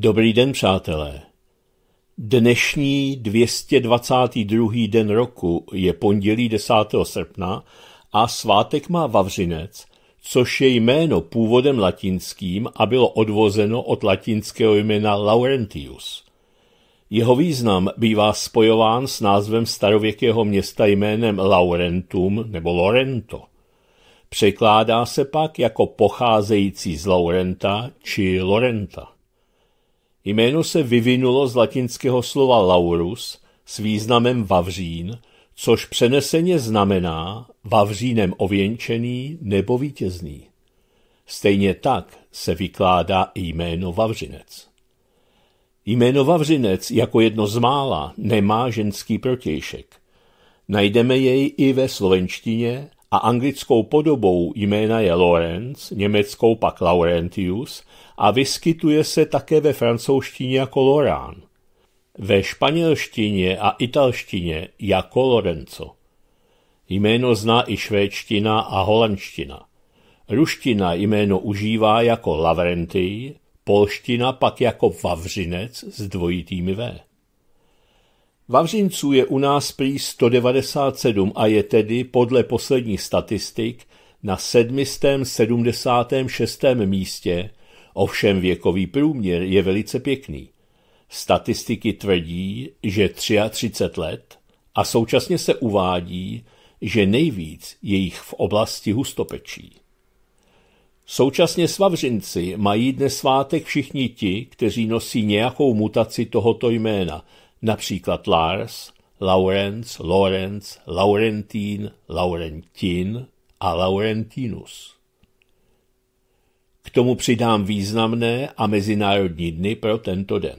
Dobrý den, přátelé. Dnešní 222. den roku je pondělí 10. srpna a svátek má Vavřinec, což je jméno původem latinským a bylo odvozeno od latinského jména Laurentius. Jeho význam bývá spojován s názvem starověkého města jménem Laurentum nebo Lorento. Překládá se pak jako pocházející z Laurenta či Lorenta. Jméno se vyvinulo z latinského slova laurus s významem vavřín, což přeneseně znamená vavřínem ověnčený nebo vítězný. Stejně tak se vykládá i jméno Vavřinec. Jméno Vavřinec jako jedno z mála nemá ženský protějšek. Najdeme jej i ve slovenštině a anglickou podobou jména je Lorenz, německou pak Laurentius a vyskytuje se také ve francouzštině jako Lorán. Ve španělštině a italštině jako Lorenzo. Jméno zná i švédština a holandština. Ruština jméno užívá jako Lavrentij, polština pak jako Vavřinec s dvojitými V. Vavřinců je u nás prý 197 a je tedy podle posledních statistik na 776. místě Ovšem věkový průměr je velice pěkný. Statistiky tvrdí, že 33 let a současně se uvádí, že nejvíc je jich v oblasti hustopečí. Současně svavřinci mají dnes svátek všichni ti, kteří nosí nějakou mutaci tohoto jména, například Lars, Laurence, Lorenz, Laurentín, Laurentin a Laurentinus. K tomu přidám významné a mezinárodní dny pro tento den.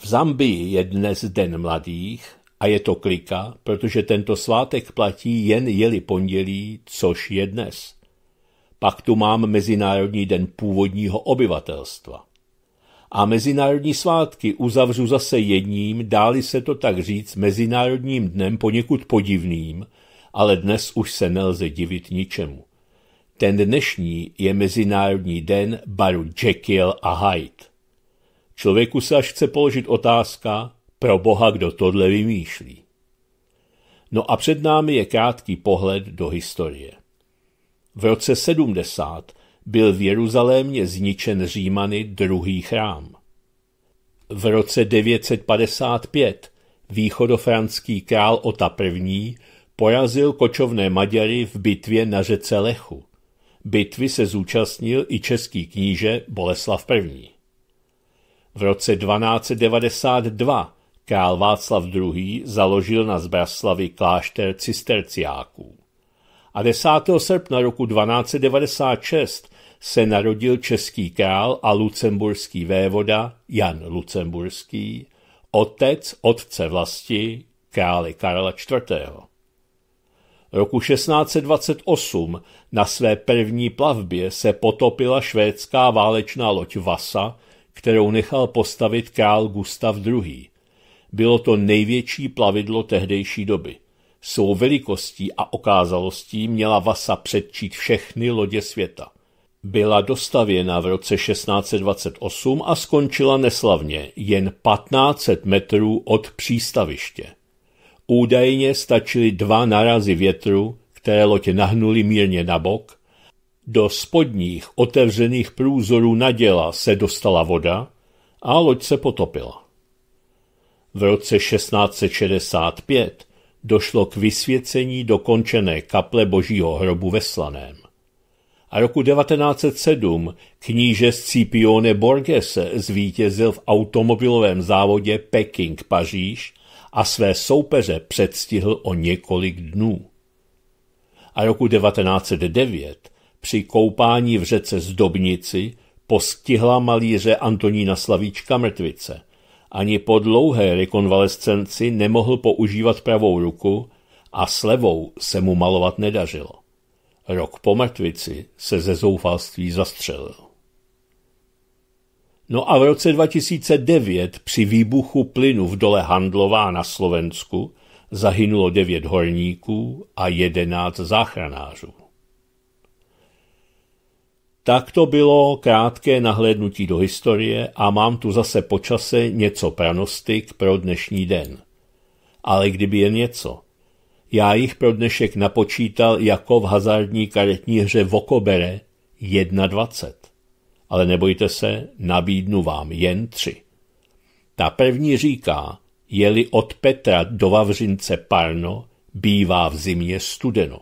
V Zambii je dnes Den mladých a je to klika, protože tento svátek platí jen jeli pondělí, což je dnes. Pak tu mám Mezinárodní den původního obyvatelstva. A mezinárodní svátky uzavřu zase jedním, dáli se to tak říct, mezinárodním dnem poněkud podivným, ale dnes už se nelze divit ničemu. Ten dnešní je Mezinárodní den baru Jekyll a Hyde. Člověku se až chce položit otázka, pro boha, kdo tohle vymýšlí. No a před námi je krátký pohled do historie. V roce 70 byl v Jeruzalémě zničen Římany druhý chrám. V roce 955 východofranský král Ota I. porazil kočovné Maďary v bitvě na řece Lechu. Bitvy se zúčastnil i český kníže Boleslav I. V roce 1292 král Václav II. založil na Zbraslavy klášter cisterciáků. A 10. srpna roku 1296 se narodil český král a lucemburský vévoda Jan Lucemburský, otec otce vlasti krále Karla IV. Roku 1628 na své první plavbě se potopila švédská válečná loď Vasa, kterou nechal postavit král Gustav II. Bylo to největší plavidlo tehdejší doby. Svou velikostí a okázalostí měla Vasa předčít všechny lodě světa. Byla dostavěna v roce 1628 a skončila neslavně, jen 1500 metrů od přístaviště. Údajně stačily dva narazy větru, které loď nahnuli mírně na bok, do spodních otevřených průzorů naděla se dostala voda a loď se potopila. V roce 1665 došlo k vysvěcení dokončené kaple božího hrobu ve Slaném. A roku 1907 kníže Scipione Borghese zvítězil v automobilovém závodě Peking-Paříž a své soupeře předstihl o několik dnů. A roku 1909 při koupání v řece Zdobnici postihla malíře Antonína Slavíčka mrtvice. Ani po dlouhé rekonvalescenci nemohl používat pravou ruku a slevou se mu malovat nedařilo. Rok po mrtvici se ze zoufalství zastřelil. No a v roce 2009 při výbuchu plynu v dole Handlová na Slovensku zahynulo devět horníků a jedenáct záchranářů. Tak to bylo krátké nahlédnutí do historie a mám tu zase počase něco pranostik pro dnešní den. Ale kdyby jen něco. Já jich pro dnešek napočítal jako v hazardní karetní hře Vokobere 21 ale nebojte se, nabídnu vám jen tři. Ta první říká, je-li od Petra do Vavřince parno, bývá v zimě studeno.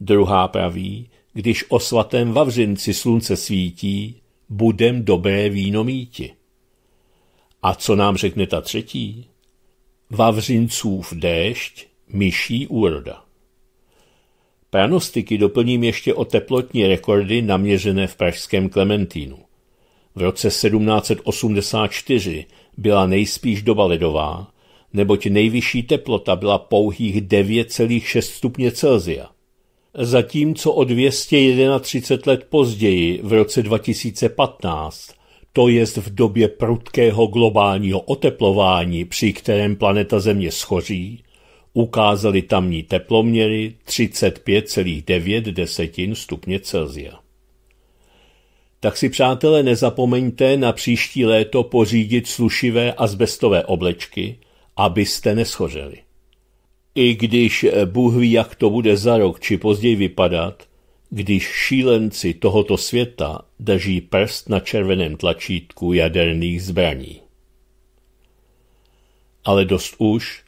Druhá praví, když o svatém Vavřinci slunce svítí, budem dobré víno míti. A co nám řekne ta třetí? Vavřincův déšť, myší úroda. Pranostiky doplním ještě o teplotní rekordy naměřené v pražském Klementínu. V roce 1784 byla nejspíš doba ledová, neboť nejvyšší teplota byla pouhých 9,6 stupně Celzia. Zatímco o 231 let později, v roce 2015, to jest v době prudkého globálního oteplování, při kterém planeta Země schoří, ukázaly tamní teploměry 35,9 desetin stupně Celsia. Tak si, přátelé, nezapomeňte na příští léto pořídit slušivé asbestové oblečky, abyste neschořeli. I když Bůh ví, jak to bude za rok či později vypadat, když šílenci tohoto světa drží prst na červeném tlačítku jaderných zbraní. Ale dost už,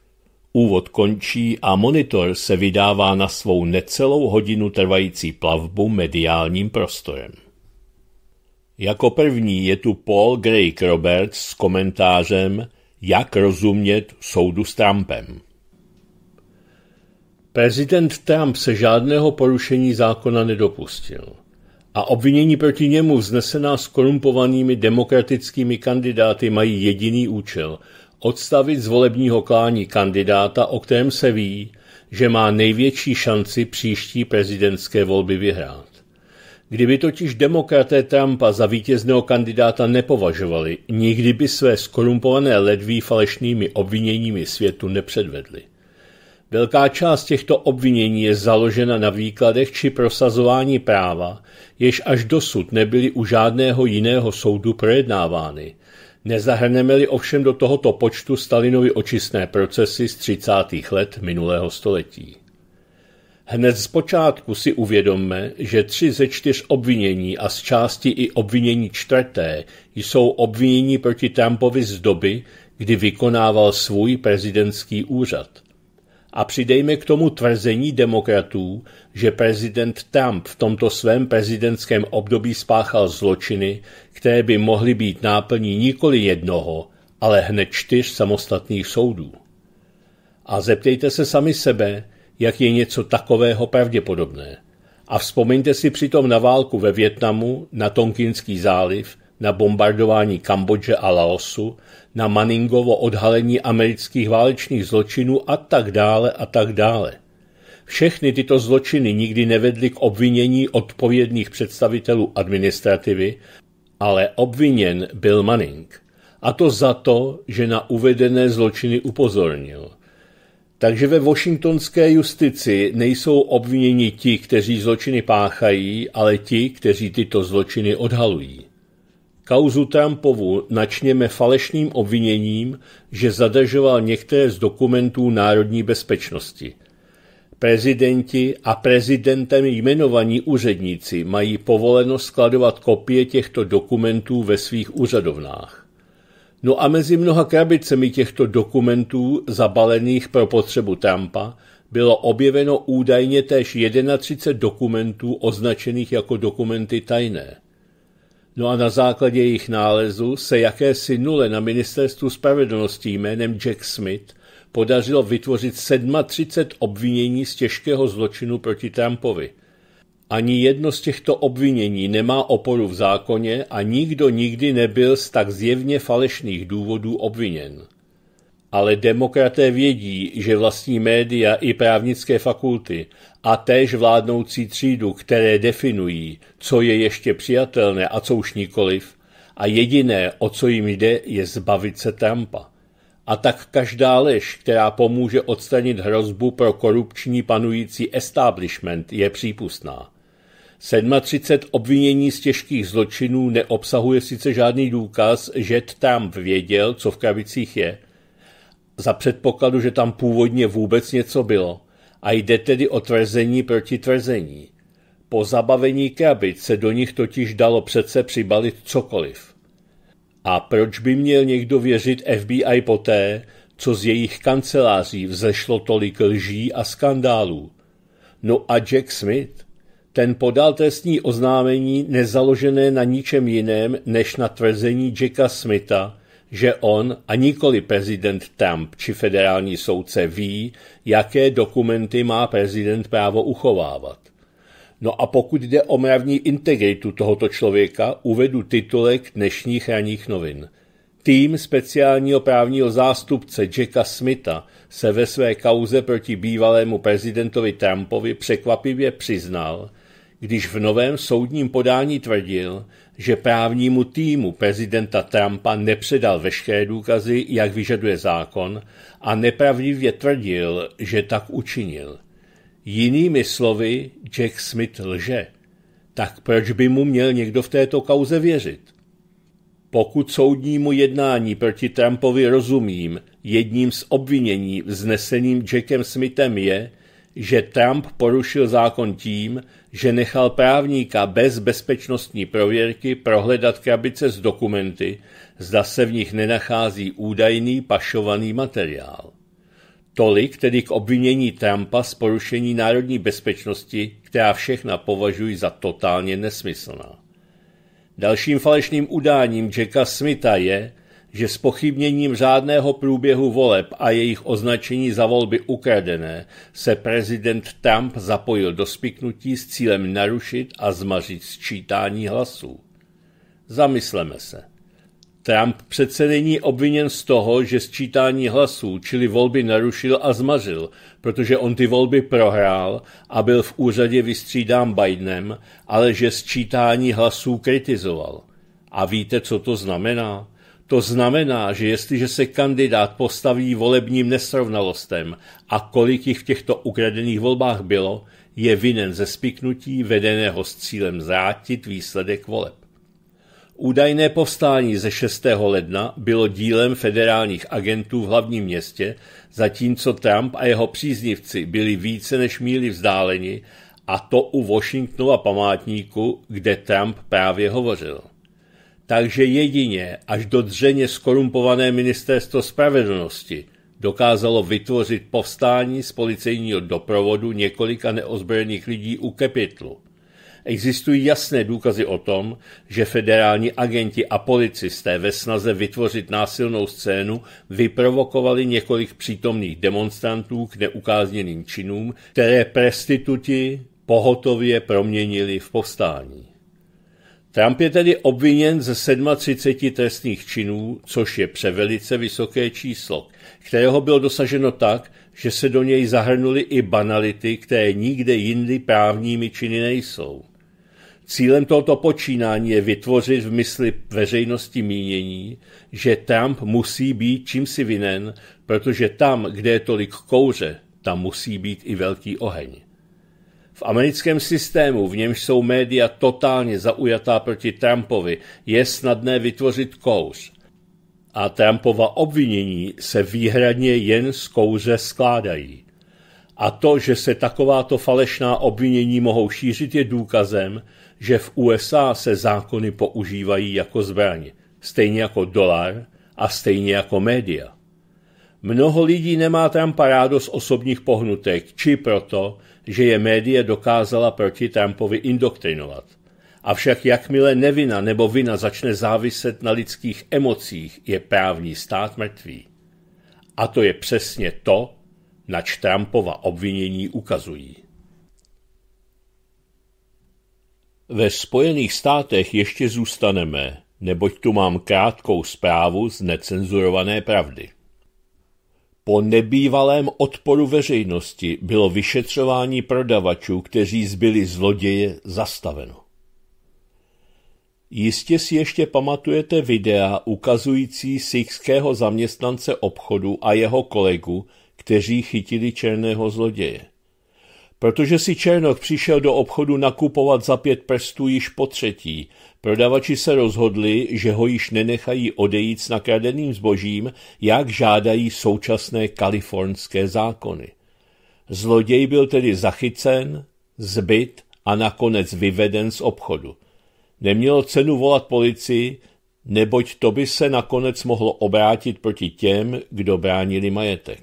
Úvod končí a monitor se vydává na svou necelou hodinu trvající plavbu mediálním prostorem. Jako první je tu Paul Greg Roberts s komentářem Jak rozumět soudu s Trumpem. Prezident Trump se žádného porušení zákona nedopustil a obvinění proti němu vznesená korumpovanými demokratickými kandidáty mají jediný účel – odstavit z volebního klání kandidáta, o kterém se ví, že má největší šanci příští prezidentské volby vyhrát. Kdyby totiž demokraté Trumpa za vítězného kandidáta nepovažovali, nikdy by své skorumpované ledví falešnými obviněními světu nepředvedli. Velká část těchto obvinění je založena na výkladech či prosazování práva, jež až dosud nebyly u žádného jiného soudu projednávány – Nezahrneme-li ovšem do tohoto počtu Stalinovi očistné procesy z 30. let minulého století. Hned z počátku si uvědomme, že tři ze čtyř obvinění a z části i obvinění čtvrté jsou obvinění proti Trumpovi z doby, kdy vykonával svůj prezidentský úřad – a přidejme k tomu tvrzení demokratů, že prezident Trump v tomto svém prezidentském období spáchal zločiny, které by mohly být náplní nikoli jednoho, ale hned čtyř samostatných soudů. A zeptejte se sami sebe, jak je něco takového pravděpodobné. A vzpomeňte si přitom na válku ve Větnamu, na Tonkinský záliv, na bombardování Kambodže a Laosu, na Manningovo odhalení amerických válečných zločinů a tak dále a tak dále. Všechny tyto zločiny nikdy nevedly k obvinění odpovědných představitelů administrativy, ale obviněn byl Manning. A to za to, že na uvedené zločiny upozornil. Takže ve washingtonské justici nejsou obviněni ti, kteří zločiny páchají, ale ti, kteří tyto zločiny odhalují. Kauzu Trumpovu načněme falešným obviněním, že zadržoval některé z dokumentů národní bezpečnosti. Prezidenti a prezidentem jmenovaní úředníci mají povoleno skladovat kopie těchto dokumentů ve svých úřadovnách. No a mezi mnoha krabicemi těchto dokumentů, zabalených pro potřebu Trumpa, bylo objeveno údajně též 31 dokumentů označených jako dokumenty tajné. No a na základě jejich nálezu se jakési nule na ministerstvu spravedlnosti jménem Jack Smith podařilo vytvořit 37 obvinění z těžkého zločinu proti Trumpovi. Ani jedno z těchto obvinění nemá oporu v zákoně a nikdo nikdy nebyl z tak zjevně falešných důvodů obviněn. Ale demokraté vědí, že vlastní média i právnické fakulty a též vládnoucí třídu, které definují, co je ještě přijatelné a co už nikoliv, a jediné, o co jim jde, je zbavit se Trumpa. A tak každá lež, která pomůže odstranit hrozbu pro korupční panující establishment, je přípustná. 37 obvinění z těžkých zločinů neobsahuje sice žádný důkaz, že Trump věděl, co v krabicích je, za předpokladu, že tam původně vůbec něco bylo a jde tedy o tvrzení proti tvrzení. Po zabavení krabic se do nich totiž dalo přece přibalit cokoliv. A proč by měl někdo věřit FBI poté, co z jejich kanceláří vzešlo tolik lží a skandálů? No a Jack Smith? Ten podal trestní oznámení nezaložené na ničem jiném než na tvrzení Jacka Smitha, že on a nikoli prezident Trump či federální soudce ví, jaké dokumenty má prezident právo uchovávat. No a pokud jde o mravní integritu tohoto člověka, uvedu titulek dnešních ranních novin. Tým speciálního právního zástupce Jacka Smitha se ve své kauze proti bývalému prezidentovi Trumpovi překvapivě přiznal, když v novém soudním podání tvrdil, že právnímu týmu prezidenta Trumpa nepředal veškeré důkazy, jak vyžaduje zákon, a nepravdivě tvrdil, že tak učinil. Jinými slovy, Jack Smith lže. Tak proč by mu měl někdo v této kauze věřit? Pokud soudnímu jednání proti Trumpovi rozumím, jedním z obvinění vzneseným Jackem Smithem je, že Trump porušil zákon tím, že nechal právníka bez bezpečnostní prověrky prohledat krabice s dokumenty, zda se v nich nenachází údajný pašovaný materiál. Tolik tedy k obvinění Trumpa z porušení národní bezpečnosti, která všechna považují za totálně nesmyslná. Dalším falešným udáním Jacka Smitha je, že s pochybněním řádného průběhu voleb a jejich označení za volby ukradené se prezident Trump zapojil do spiknutí s cílem narušit a zmařit sčítání hlasů. Zamysleme se. Trump přece není obviněn z toho, že sčítání hlasů, čili volby narušil a zmařil, protože on ty volby prohrál a byl v úřadě vystřídán Bidenem, ale že sčítání hlasů kritizoval. A víte, co to znamená? To znamená, že jestliže se kandidát postaví volebním nesrovnalostem a kolik jich v těchto ukradených volbách bylo, je vinen ze spiknutí vedeného s cílem zrátit výsledek voleb. Údajné povstání ze 6. ledna bylo dílem federálních agentů v hlavním městě, zatímco Trump a jeho příznivci byli více než míli vzdáleni, a to u Washingtonova památníku, kde Trump právě hovořil. Takže jedině až do dřeně skorumpované ministerstvo spravedlnosti dokázalo vytvořit povstání z policejního doprovodu několika neozbrojených lidí u kapitlu. Existují jasné důkazy o tom, že federální agenti a policisté ve snaze vytvořit násilnou scénu vyprovokovali několik přítomných demonstrantů k neukázněným činům, které prestituti pohotově proměnili v povstání. Trump je tedy obviněn ze 37 trestných činů, což je převelice vysoké číslo, kterého bylo dosaženo tak, že se do něj zahrnuly i banality, které nikde jindy právními činy nejsou. Cílem tohoto počínání je vytvořit v mysli veřejnosti mínění, že Trump musí být čímsi vinen, protože tam, kde je tolik kouře, tam musí být i velký oheň. V americkém systému, v němž jsou média totálně zaujatá proti Trumpovi, je snadné vytvořit kouř. A Trumpova obvinění se výhradně jen z kouře skládají. A to, že se takováto falešná obvinění mohou šířit, je důkazem, že v USA se zákony používají jako zbraň, stejně jako dolar a stejně jako média. Mnoho lidí nemá Trumpa rádo z osobních pohnutek, či proto, že je média dokázala proti Trumpovi indoktrinovat. Avšak jakmile nevina nebo vina začne záviset na lidských emocích, je právní stát mrtvý. A to je přesně to, nač Trumpova obvinění ukazují. Ve Spojených státech ještě zůstaneme, neboť tu mám krátkou zprávu z necenzurované pravdy. Po nebývalém odporu veřejnosti bylo vyšetřování prodavačů, kteří zbyli zloděje, zastaveno. Jistě si ještě pamatujete videa ukazující sikského zaměstnance obchodu a jeho kolegu, kteří chytili černého zloděje. Protože si Černok přišel do obchodu nakupovat za pět prstů již po třetí, prodavači se rozhodli, že ho již nenechají odejít s nakradeným zbožím, jak žádají současné kalifornské zákony. Zloděj byl tedy zachycen, zbyt a nakonec vyveden z obchodu. Nemělo cenu volat policii, neboť to by se nakonec mohlo obrátit proti těm, kdo bránili majetek.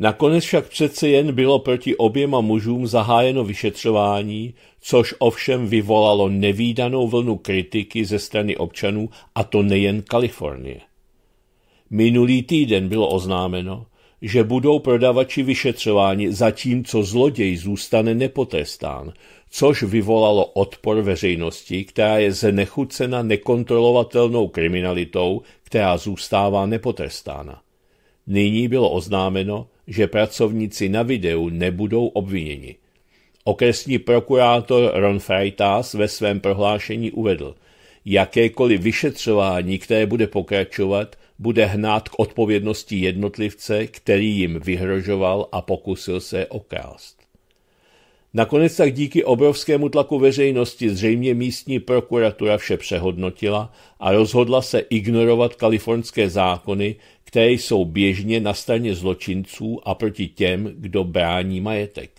Nakonec však přece jen bylo proti oběma mužům zahájeno vyšetřování, což ovšem vyvolalo nevýdanou vlnu kritiky ze strany občanů, a to nejen Kalifornie. Minulý týden bylo oznámeno, že budou prodavači vyšetřování, zatímco zloděj zůstane nepotrestán, což vyvolalo odpor veřejnosti, která je znechucena nekontrolovatelnou kriminalitou, která zůstává nepotrestána. Nyní bylo oznámeno, že pracovníci na videu nebudou obviněni. Okresní prokurátor Ron Freitas ve svém prohlášení uvedl, jakékoliv vyšetřování, které bude pokračovat, bude hnát k odpovědnosti jednotlivce, který jim vyhrožoval a pokusil se okrást. Nakonec tak díky obrovskému tlaku veřejnosti zřejmě místní prokuratura vše přehodnotila a rozhodla se ignorovat kalifornské zákony, které jsou běžně na straně zločinců a proti těm, kdo brání majetek.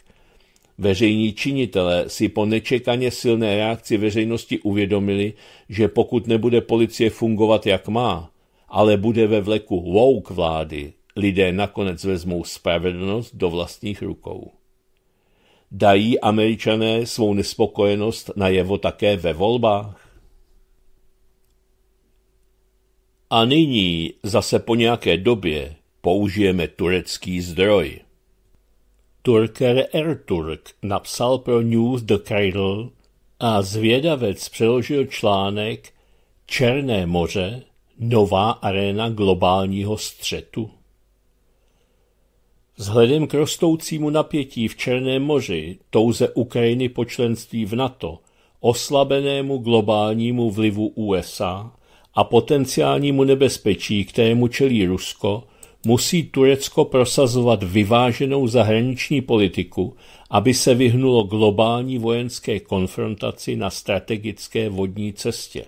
Veřejní činitelé si po nečekaně silné reakci veřejnosti uvědomili, že pokud nebude policie fungovat jak má, ale bude ve vleku woke vlády, lidé nakonec vezmou spravedlnost do vlastních rukou. Dají američané svou nespokojenost najevo také ve volbách? A nyní zase po nějaké době použijeme turecký zdroj. Turker Erturk napsal pro News The Cradle a zvědavec přeložil článek Černé moře, nová arena globálního střetu. Vzhledem k rostoucímu napětí v Černém moři, touze Ukrajiny po členství v NATO, oslabenému globálnímu vlivu USA a potenciálnímu nebezpečí, kterému čelí Rusko, musí Turecko prosazovat vyváženou zahraniční politiku, aby se vyhnulo globální vojenské konfrontaci na strategické vodní cestě.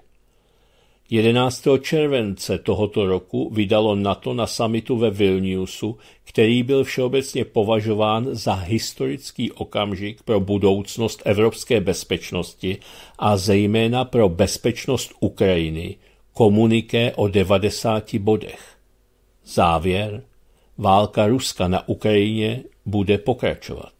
11. července tohoto roku vydalo NATO na samitu ve Vilniusu, který byl všeobecně považován za historický okamžik pro budoucnost evropské bezpečnosti a zejména pro bezpečnost Ukrajiny, komuniké o 90 bodech. Závěr. Válka Ruska na Ukrajině bude pokračovat.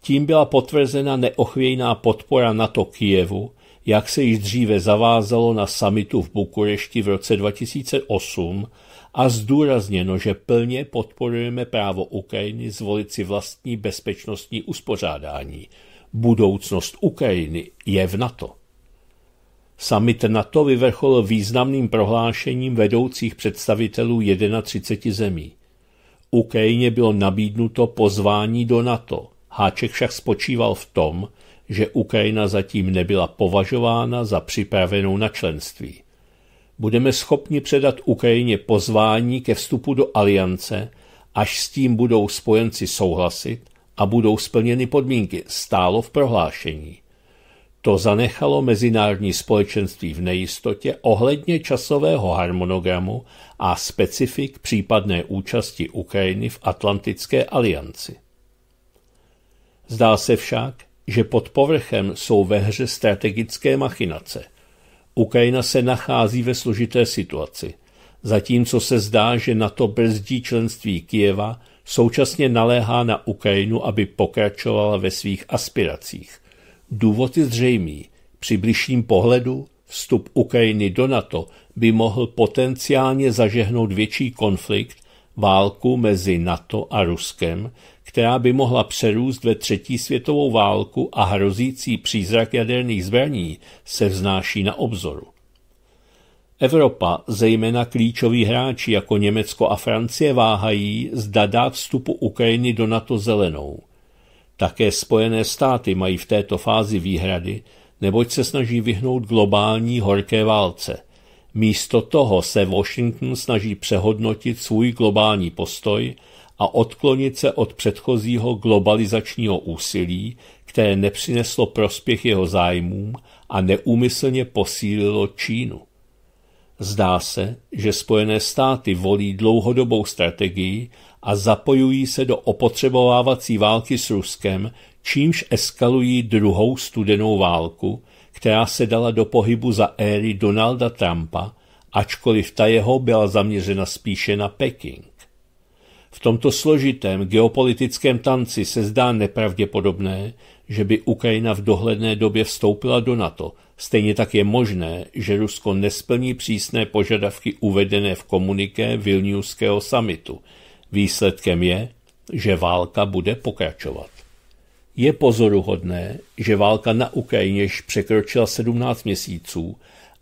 Tím byla potvrzena neochvějná podpora NATO Kijevu jak se již dříve zavázalo na samitu v Bukurešti v roce 2008 a zdůrazněno, že plně podporujeme právo Ukrajiny zvolit si vlastní bezpečnostní uspořádání. Budoucnost Ukrajiny je v NATO. Summit NATO vyvrchol významným prohlášením vedoucích představitelů 31 zemí. Ukrajině bylo nabídnuto pozvání do NATO. Háček však spočíval v tom, že Ukrajina zatím nebyla považována za připravenou na členství. Budeme schopni předat Ukrajině pozvání ke vstupu do aliance, až s tím budou spojenci souhlasit a budou splněny podmínky, stálo v prohlášení. To zanechalo mezinárodní společenství v nejistotě ohledně časového harmonogramu a specifik případné účasti Ukrajiny v Atlantické alianci. Zdá se však, že pod povrchem jsou ve hře strategické machinace. Ukrajina se nachází ve složité situaci. Zatímco se zdá, že NATO brzdí členství Kijeva, současně naléhá na Ukrajinu, aby pokračovala ve svých aspiracích. Důvod je zřejmý. Při bližším pohledu vstup Ukrajiny do NATO by mohl potenciálně zažehnout větší konflikt, válku mezi NATO a Ruskem, která by mohla přerůst ve třetí světovou válku a hrozící přízrak jaderných zbraní, se vznáší na obzoru. Evropa, zejména klíčoví hráči jako Německo a Francie, váhají, zda dát vstupu Ukrajiny do NATO zelenou. Také Spojené státy mají v této fázi výhrady, neboť se snaží vyhnout globální horké válce. Místo toho se Washington snaží přehodnotit svůj globální postoj a odklonit se od předchozího globalizačního úsilí, které nepřineslo prospěch jeho zájmům a neúmyslně posílilo Čínu. Zdá se, že Spojené státy volí dlouhodobou strategii a zapojují se do opotřebovávací války s Ruskem, čímž eskalují druhou studenou válku, která se dala do pohybu za éry Donalda Trumpa, ačkoliv ta jeho byla zaměřena spíše na Peking. V tomto složitém geopolitickém tanci se zdá nepravděpodobné, že by Ukrajina v dohledné době vstoupila do NATO. Stejně tak je možné, že Rusko nesplní přísné požadavky uvedené v komuniké Vilniuského samitu. Výsledkem je, že válka bude pokračovat. Je pozoruhodné, že válka na Ukrajině již překročila 17 měsíců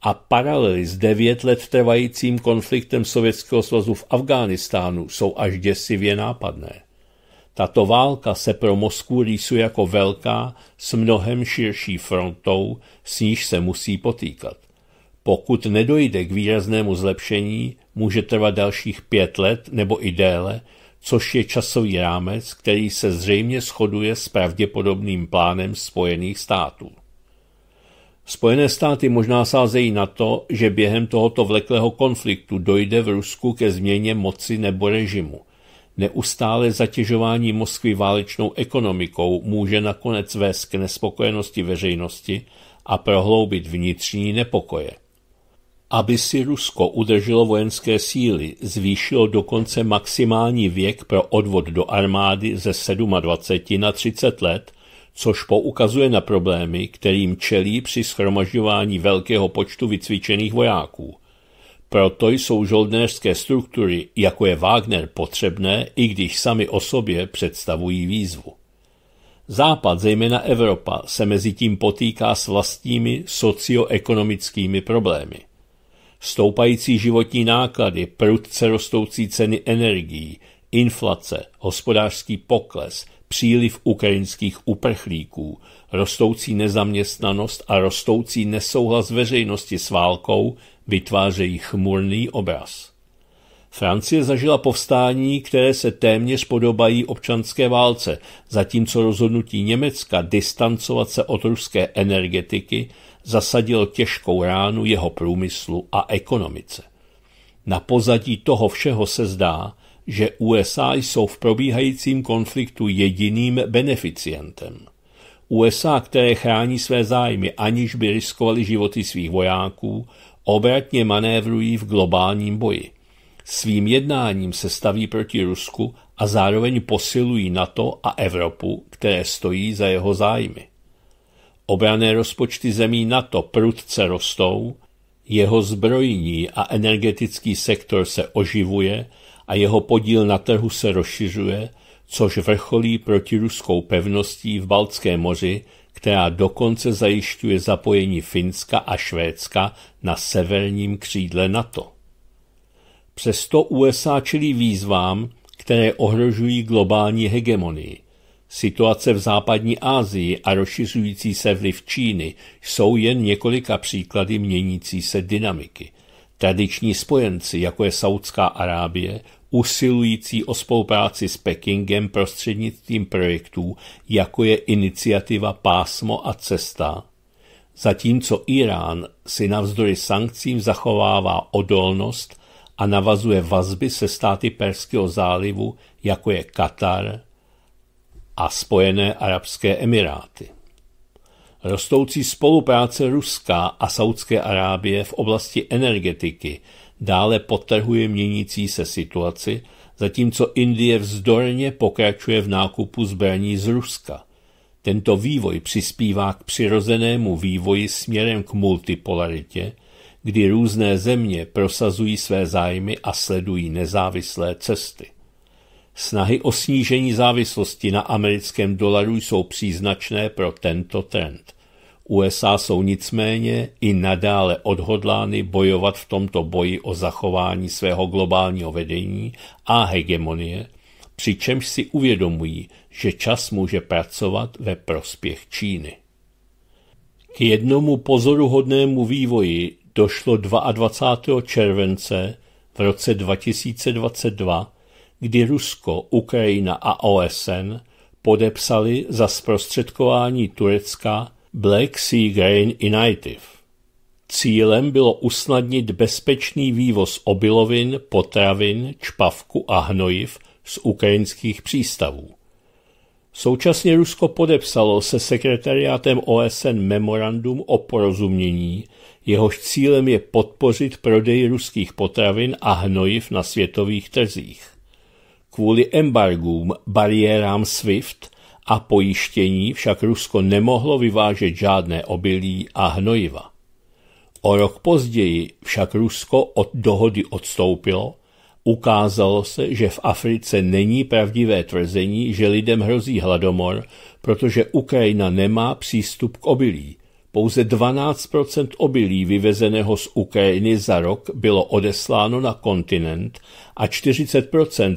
a paralely s devět let trvajícím konfliktem Sovětského svazu v Afghánistánu jsou až děsivě nápadné. Tato válka se pro Moskvu rýsuje jako velká, s mnohem širší frontou, s níž se musí potýkat. Pokud nedojde k výraznému zlepšení, může trvat dalších pět let nebo i déle, což je časový rámec, který se zřejmě shoduje s pravděpodobným plánem Spojených států. Spojené státy možná sázejí na to, že během tohoto vleklého konfliktu dojde v Rusku ke změně moci nebo režimu. Neustále zatěžování Moskvy válečnou ekonomikou může nakonec vést k nespokojenosti veřejnosti a prohloubit vnitřní nepokoje. Aby si Rusko udrželo vojenské síly, zvýšilo dokonce maximální věk pro odvod do armády ze 27 na 30 let což poukazuje na problémy, kterým čelí při schromažďování velkého počtu vycvičených vojáků. Proto jsou žoldnéřské struktury, jako je Wagner, potřebné, i když sami o sobě představují výzvu. Západ, zejména Evropa, se mezi tím potýká s vlastními socioekonomickými problémy. Stoupající životní náklady, prudce rostoucí ceny energií, inflace, hospodářský pokles – příliv ukrajinských uprchlíků, rostoucí nezaměstnanost a rostoucí nesouhlas veřejnosti s válkou vytvářejí chmurný obraz. Francie zažila povstání, které se téměř podobají občanské válce, zatímco rozhodnutí Německa distancovat se od ruské energetiky zasadilo těžkou ránu jeho průmyslu a ekonomice. Na pozadí toho všeho se zdá, že USA jsou v probíhajícím konfliktu jediným beneficientem. USA, které chrání své zájmy, aniž by riskovali životy svých vojáků, obratně manévrují v globálním boji. Svým jednáním se staví proti Rusku a zároveň posilují NATO a Evropu, které stojí za jeho zájmy. Obrané rozpočty zemí NATO prudce rostou, jeho zbrojní a energetický sektor se oživuje a jeho podíl na trhu se rozšiřuje, což vrcholí proti ruskou pevností v Baltském moři, která dokonce zajišťuje zapojení Finska a Švédska na severním křídle NATO. Přesto USA čelí výzvám, které ohrožují globální hegemonii. Situace v západní Asii a rozšiřující se vliv Číny jsou jen několika příklady měnící se dynamiky. Tradiční spojenci, jako je Saudská Arábie, usilující o spolupráci s Pekingem prostřednictvím projektů, jako je iniciativa Pásmo a cesta, zatímco Irán si navzdory sankcím zachovává odolnost a navazuje vazby se státy Perského zálivu, jako je Katar a Spojené arabské emiráty. Rostoucí spolupráce Ruska a Saudské Arábie v oblasti energetiky dále potrhuje měnící se situaci, zatímco Indie vzdorně pokračuje v nákupu zbraní z Ruska. Tento vývoj přispívá k přirozenému vývoji směrem k multipolaritě, kdy různé země prosazují své zájmy a sledují nezávislé cesty. Snahy o snížení závislosti na americkém dolaru jsou příznačné pro tento trend. USA jsou nicméně i nadále odhodlány bojovat v tomto boji o zachování svého globálního vedení a hegemonie, přičemž si uvědomují, že čas může pracovat ve prospěch Číny. K jednomu pozoruhodnému vývoji došlo 22. července v roce 2022 kdy Rusko, Ukrajina a OSN podepsali za zprostředkování Turecka Black Sea Grain Initiative. Cílem bylo usnadnit bezpečný vývoz obilovin, potravin, čpavku a hnojiv z ukrajinských přístavů. Současně Rusko podepsalo se sekretariátem OSN memorandum o porozumění, jehož cílem je podpořit prodej ruských potravin a hnojiv na světových trzích. Kvůli embargům, bariérám SWIFT a pojištění však Rusko nemohlo vyvážet žádné obilí a hnojiva. O rok později však Rusko od dohody odstoupilo, ukázalo se, že v Africe není pravdivé tvrzení, že lidem hrozí hladomor, protože Ukrajina nemá přístup k obilí – pouze 12 obilí vyvezeného z Ukrajiny za rok bylo odesláno na kontinent a 40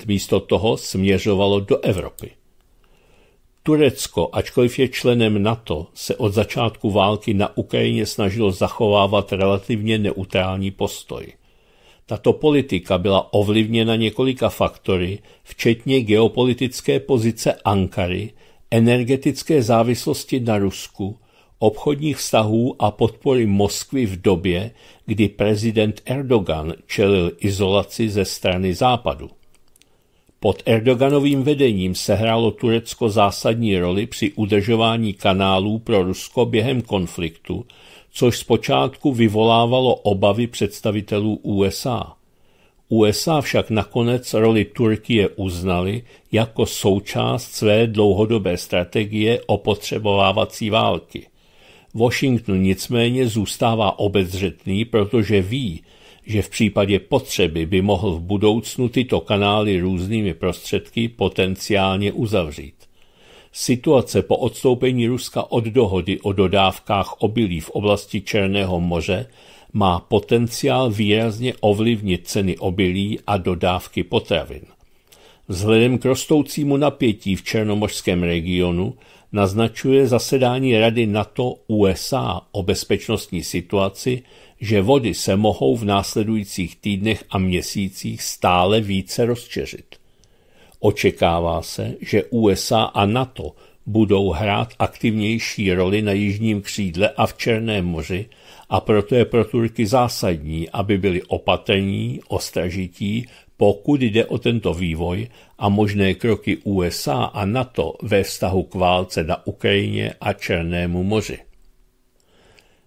místo toho směřovalo do Evropy. Turecko, ačkoliv je členem NATO, se od začátku války na Ukrajině snažilo zachovávat relativně neutrální postoj. Tato politika byla ovlivněna několika faktory, včetně geopolitické pozice Ankary, energetické závislosti na Rusku, obchodních vztahů a podpory Moskvy v době, kdy prezident Erdogan čelil izolaci ze strany západu. Pod Erdoganovým vedením sehrálo Turecko zásadní roli při udržování kanálů pro Rusko během konfliktu, což zpočátku vyvolávalo obavy představitelů USA. USA však nakonec roli Turkie uznali jako součást své dlouhodobé strategie opotřebovávací války – Washington nicméně zůstává obezřetný, protože ví, že v případě potřeby by mohl v budoucnu tyto kanály různými prostředky potenciálně uzavřít. Situace po odstoupení Ruska od dohody o dodávkách obilí v oblasti Černého moře má potenciál výrazně ovlivnit ceny obilí a dodávky potravin. Vzhledem k rostoucímu napětí v černomořském regionu naznačuje zasedání Rady NATO-USA o bezpečnostní situaci, že vody se mohou v následujících týdnech a měsících stále více rozčeřit. Očekává se, že USA a NATO budou hrát aktivnější roli na jižním křídle a v Černém moři a proto je pro Turky zásadní, aby byli opatrní, ostražití, pokud jde o tento vývoj a možné kroky USA a NATO ve vztahu k válce na Ukrajině a Černému moři.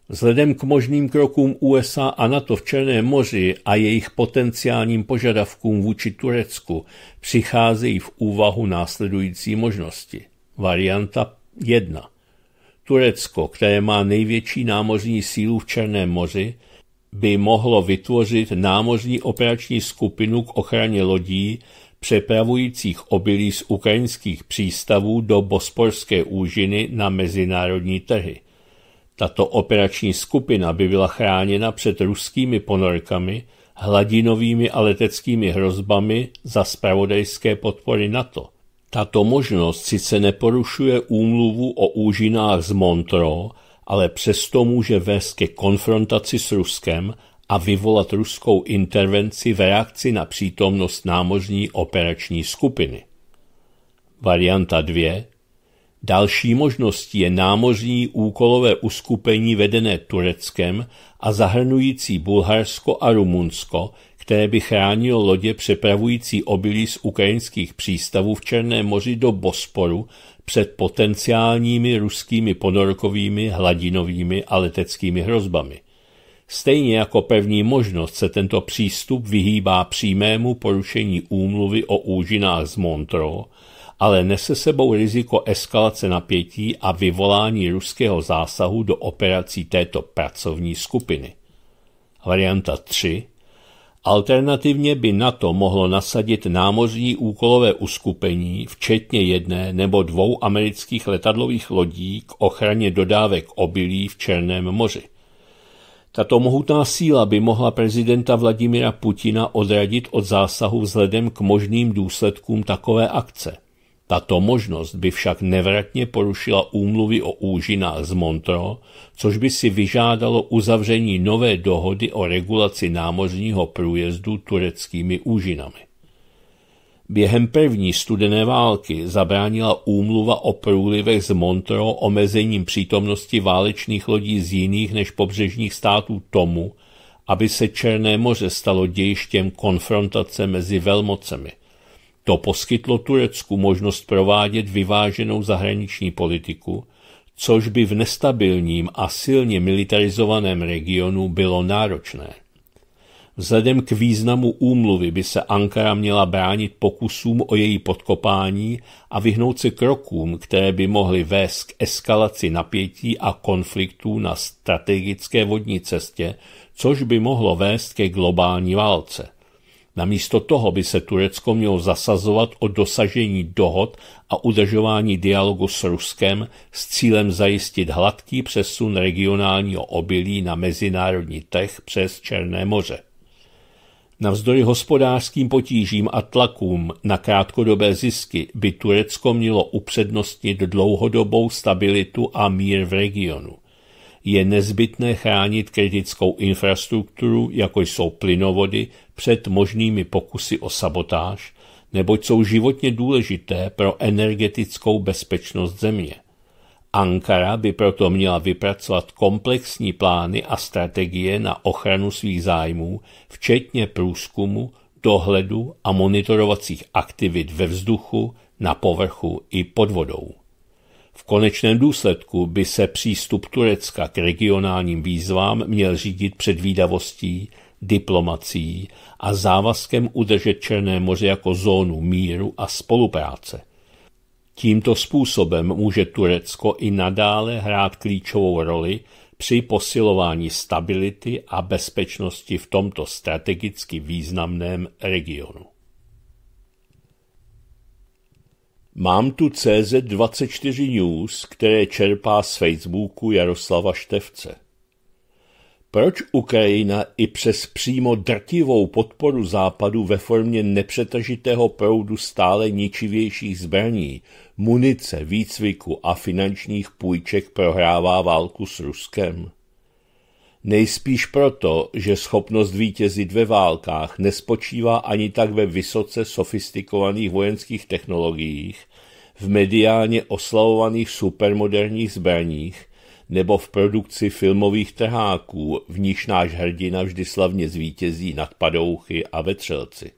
Vzhledem k možným krokům USA a NATO v Černém moři a jejich potenciálním požadavkům vůči Turecku přicházejí v úvahu následující možnosti. Varianta 1. Turecko, které má největší námořní sílu v Černém moři, by mohlo vytvořit námořní operační skupinu k ochraně lodí přepravujících obilí z ukrajinských přístavů do Bosporské úžiny na mezinárodní trhy. Tato operační skupina by byla chráněna před ruskými ponorkami, hladinovými a leteckými hrozbami za spravodajské podpory NATO. Tato možnost sice neporušuje úmluvu o úžinách z Montreux, ale přesto může vést ke konfrontaci s Ruskem a vyvolat ruskou intervenci v reakci na přítomnost námořní operační skupiny. Varianta 2. Další možností je námořní úkolové uskupení vedené Tureckem a zahrnující Bulharsko a Rumunsko, které by chránilo lodě přepravující obilí z ukrajinských přístavů v Černém moři do Bosporu před potenciálními ruskými ponorkovými, hladinovými a leteckými hrozbami. Stejně jako pevní možnost se tento přístup vyhýbá přímému porušení úmluvy o úžinách z Montro, ale nese sebou riziko eskalace napětí a vyvolání ruského zásahu do operací této pracovní skupiny. Varianta 3 Alternativně by NATO mohlo nasadit námořní úkolové uskupení, včetně jedné nebo dvou amerických letadlových lodí k ochraně dodávek obilí v Černém moři. Tato mohutná síla by mohla prezidenta Vladimira Putina odradit od zásahu vzhledem k možným důsledkům takové akce. Tato možnost by však nevratně porušila úmluvy o úžinách z Montro, což by si vyžádalo uzavření nové dohody o regulaci námořního průjezdu tureckými úžinami. Během první studené války zabránila úmluva o průlivech z Montro omezením přítomnosti válečných lodí z jiných než pobřežních států tomu, aby se Černé moře stalo dějištěm konfrontace mezi velmocemi – to poskytlo Turecku možnost provádět vyváženou zahraniční politiku, což by v nestabilním a silně militarizovaném regionu bylo náročné. Vzhledem k významu úmluvy by se Ankara měla bránit pokusům o její podkopání a vyhnout se krokům, které by mohly vést k eskalaci napětí a konfliktů na strategické vodní cestě, což by mohlo vést ke globální válce – Namísto toho by se Turecko mělo zasazovat o dosažení dohod a udržování dialogu s Ruskem s cílem zajistit hladký přesun regionálního obilí na mezinárodní trh přes Černé moře. Navzdory hospodářským potížím a tlakům na krátkodobé zisky by Turecko mělo upřednostnit dlouhodobou stabilitu a mír v regionu je nezbytné chránit kritickou infrastrukturu, jako jsou plynovody, před možnými pokusy o sabotáž, neboť jsou životně důležité pro energetickou bezpečnost země. Ankara by proto měla vypracovat komplexní plány a strategie na ochranu svých zájmů, včetně průzkumu, dohledu a monitorovacích aktivit ve vzduchu, na povrchu i pod vodou. V konečném důsledku by se přístup Turecka k regionálním výzvám měl řídit předvídavostí, diplomací a závazkem udržet Černé moře jako zónu míru a spolupráce. Tímto způsobem může Turecko i nadále hrát klíčovou roli při posilování stability a bezpečnosti v tomto strategicky významném regionu. Mám tu CZ24 News, které čerpá z Facebooku Jaroslava Števce. Proč Ukrajina i přes přímo drtivou podporu Západu ve formě nepřetažitého proudu stále ničivějších zbraní, munice, výcviku a finančních půjček prohrává válku s Ruskem? Nejspíš proto, že schopnost vítězit ve válkách nespočívá ani tak ve vysoce sofistikovaných vojenských technologiích, v mediálně oslavovaných supermoderních zbraních nebo v produkci filmových trháků, v níž náš hrdina vždy slavně zvítězí nad padouchy a vetřelci.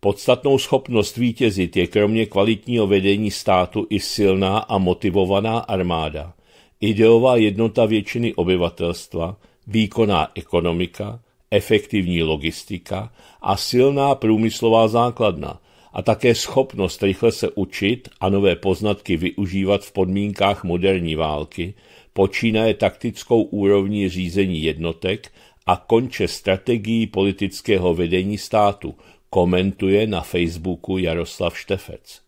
Podstatnou schopnost vítězit je kromě kvalitního vedení státu i silná a motivovaná armáda – ideová jednota většiny obyvatelstva, výkonná ekonomika, efektivní logistika a silná průmyslová základna a také schopnost rychle se učit a nové poznatky využívat v podmínkách moderní války, počínaje taktickou úrovní řízení jednotek a konče strategií politického vedení státu, komentuje na Facebooku Jaroslav Štefec.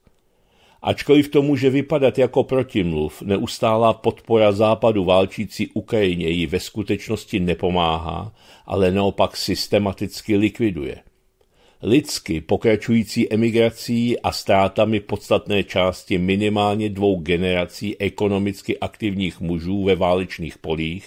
Ačkoliv to může vypadat jako protimluv, neustálá podpora západu válčící Ukrajině ji ve skutečnosti nepomáhá, ale naopak systematicky likviduje. Lidsky pokračující emigrací a ztrátami podstatné části minimálně dvou generací ekonomicky aktivních mužů ve válečných polích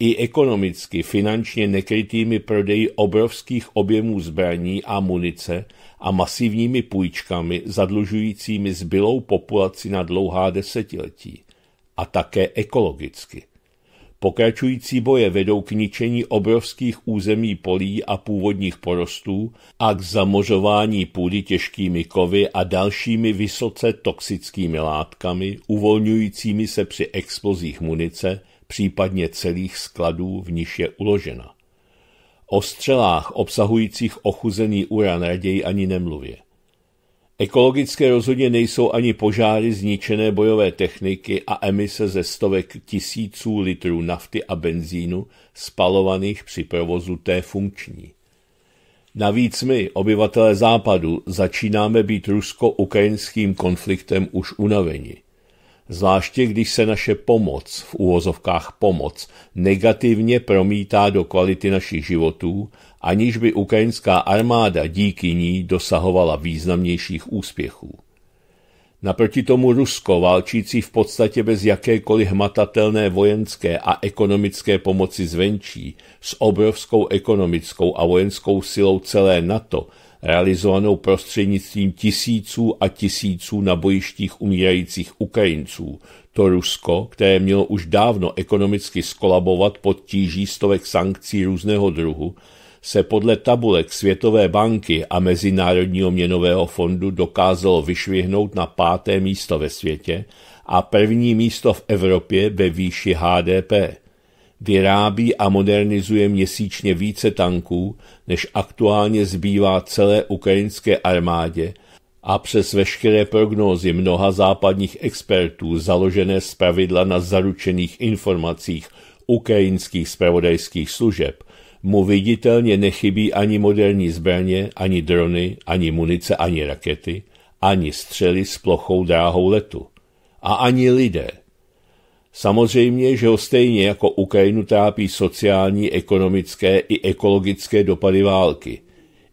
i ekonomicky finančně nekrytými prodeji obrovských objemů zbraní a munice – a masivními půjčkami zadlužujícími zbylou populaci na dlouhá desetiletí a také ekologicky. Pokračující boje vedou k ničení obrovských území polí a původních porostů a k zamořování půdy těžkými kovy a dalšími vysoce toxickými látkami, uvolňujícími se při explozích munice, případně celých skladů, v níž je uložena. O střelách obsahujících ochuzený uran raději ani nemluvě. Ekologické rozhodně nejsou ani požáry zničené bojové techniky a emise ze stovek tisíců litrů nafty a benzínu spalovaných při provozu té funkční. Navíc my, obyvatelé západu, začínáme být rusko-ukrajinským konfliktem už unaveni zvláště když se naše pomoc, v úvozovkách pomoc, negativně promítá do kvality našich životů, aniž by ukrajinská armáda díky ní dosahovala významnějších úspěchů. Naproti tomu Rusko, válčící v podstatě bez jakékoliv hmatatelné vojenské a ekonomické pomoci zvenčí, s obrovskou ekonomickou a vojenskou silou celé NATO realizovanou prostřednictvím tisíců a tisíců na bojištích umírajících Ukrajinců. To Rusko, které mělo už dávno ekonomicky skolabovat pod tíží stovek sankcí různého druhu, se podle tabulek Světové banky a Mezinárodního měnového fondu dokázalo vyšvihnout na páté místo ve světě a první místo v Evropě ve výši HDP vyrábí a modernizuje měsíčně více tanků, než aktuálně zbývá celé ukrajinské armádě a přes veškeré prognózy mnoha západních expertů založené pravidla na zaručených informacích ukrajinských spravodajských služeb, mu viditelně nechybí ani moderní zbraně, ani drony, ani munice, ani rakety, ani střely s plochou dráhou letu. A ani lidé – Samozřejmě, že ho stejně jako Ukrajinu trápí sociální, ekonomické i ekologické dopady války.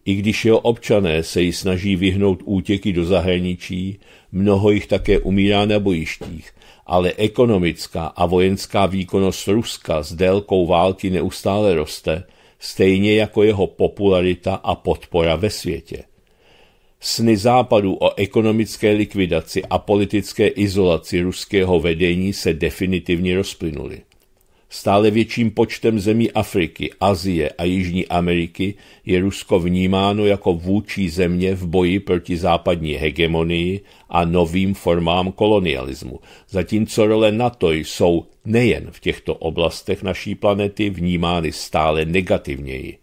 I když jeho občané se ji snaží vyhnout útěky do zahraničí, mnoho jich také umírá na bojištích, ale ekonomická a vojenská výkonnost Ruska s délkou války neustále roste, stejně jako jeho popularita a podpora ve světě. Sny západu o ekonomické likvidaci a politické izolaci ruského vedení se definitivně rozplynuly. Stále větším počtem zemí Afriky, Azie a Jižní Ameriky je Rusko vnímáno jako vůči země v boji proti západní hegemonii a novým formám kolonialismu, zatímco role NATO jsou nejen v těchto oblastech naší planety vnímány stále negativněji.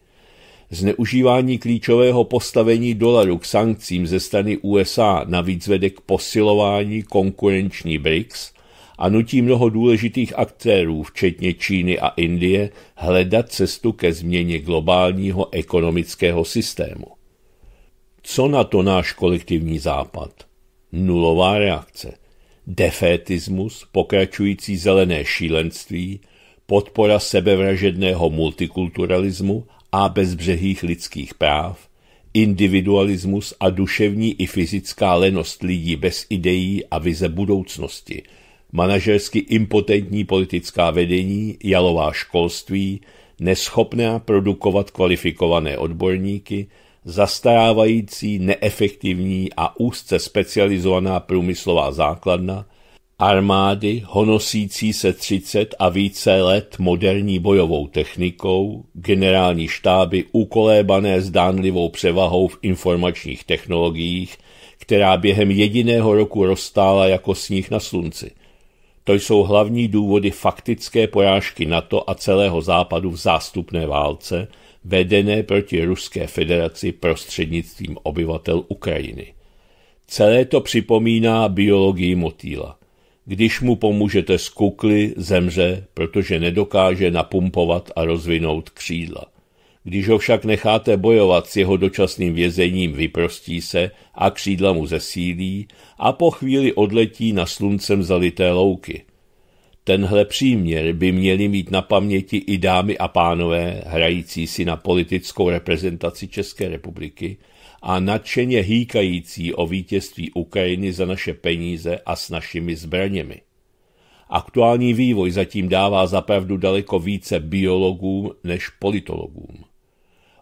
Zneužívání klíčového postavení dolaru k sankcím ze strany USA navíc vede k posilování konkurenční BRICS a nutí mnoho důležitých aktérů, včetně Číny a Indie, hledat cestu ke změně globálního ekonomického systému. Co na to náš kolektivní západ? Nulová reakce. defetismus, pokračující zelené šílenství, podpora sebevražedného multikulturalismu a bezbřehých lidských práv, individualismus a duševní i fyzická lenost lidí bez ideí a vize budoucnosti, manažersky impotentní politická vedení, jalová školství, neschopná produkovat kvalifikované odborníky, zastarávající, neefektivní a úzce specializovaná průmyslová základna – Armády honosící se 30 a více let moderní bojovou technikou, generální štáby ukolébané zdánlivou převahou v informačních technologiích, která během jediného roku rozstála jako sníh na slunci. To jsou hlavní důvody faktické porážky NATO a celého západu v zástupné válce, vedené proti Ruské federaci prostřednictvím obyvatel Ukrajiny. Celé to připomíná biologii motýla – když mu pomůžete z kukly, zemře, protože nedokáže napumpovat a rozvinout křídla. Když ho však necháte bojovat s jeho dočasným vězením, vyprostí se a křídla mu zesílí a po chvíli odletí na sluncem zalité louky. Tenhle příměr by měli mít na paměti i dámy a pánové, hrající si na politickou reprezentaci České republiky, a nadšeně hýkající o vítězství Ukrajiny za naše peníze a s našimi zbraněmi. Aktuální vývoj zatím dává zapravdu daleko více biologům než politologům.